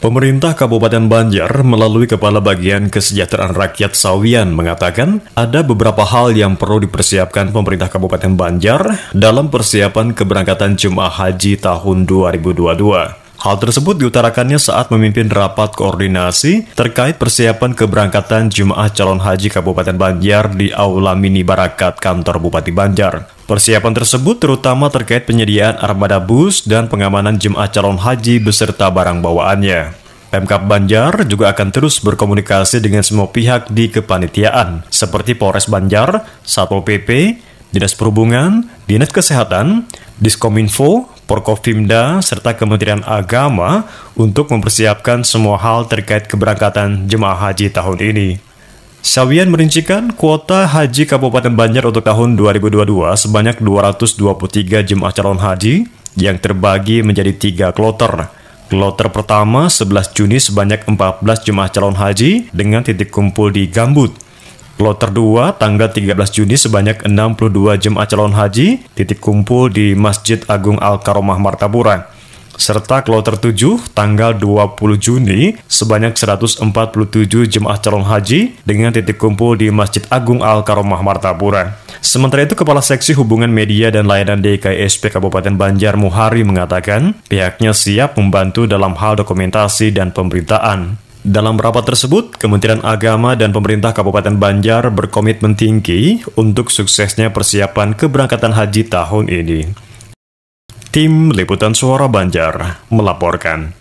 Pemerintah Kabupaten Banjar melalui Kepala Bagian Kesejahteraan Rakyat Sawian mengatakan ada beberapa hal yang perlu dipersiapkan pemerintah Kabupaten Banjar dalam persiapan keberangkatan Jemaah Haji tahun 2022. Hal tersebut diutarakannya saat memimpin rapat koordinasi terkait persiapan keberangkatan jemaah calon haji Kabupaten Banjar di Aula Mini Barakat Kantor Bupati Banjar. Persiapan tersebut terutama terkait penyediaan armada bus dan pengamanan jemaah calon haji beserta barang bawaannya. Pemkap Banjar juga akan terus berkomunikasi dengan semua pihak di kepanitiaan, seperti Polres Banjar, Satpol PP, Dinas Perhubungan, Dinas Kesehatan, Diskominfo, Porkopimda, serta Kementerian Agama untuk mempersiapkan semua hal terkait keberangkatan jemaah haji tahun ini. Sawian merincikan kuota haji Kabupaten Banjar untuk tahun 2022 sebanyak 223 jemaah calon haji yang terbagi menjadi tiga kloter. Kloter pertama 11 Juni sebanyak 14 jemaah calon haji dengan titik kumpul di Gambut. Kloter 2 tanggal 13 Juni sebanyak 62 jemaah calon haji titik kumpul di Masjid Agung Al-Karomah Martapura. Serta kloter 7 tanggal 20 Juni sebanyak 147 jemaah calon haji dengan titik kumpul di Masjid Agung Al-Karomah Martapura. Sementara itu, Kepala Seksi Hubungan Media dan Layanan DKSP Kabupaten Banjar Muhari mengatakan pihaknya siap membantu dalam hal dokumentasi dan pemberitaan. Dalam rapat tersebut, Kementerian Agama dan pemerintah Kabupaten Banjar berkomitmen tinggi untuk suksesnya persiapan keberangkatan haji tahun ini. Tim Liputan Suara Banjar melaporkan.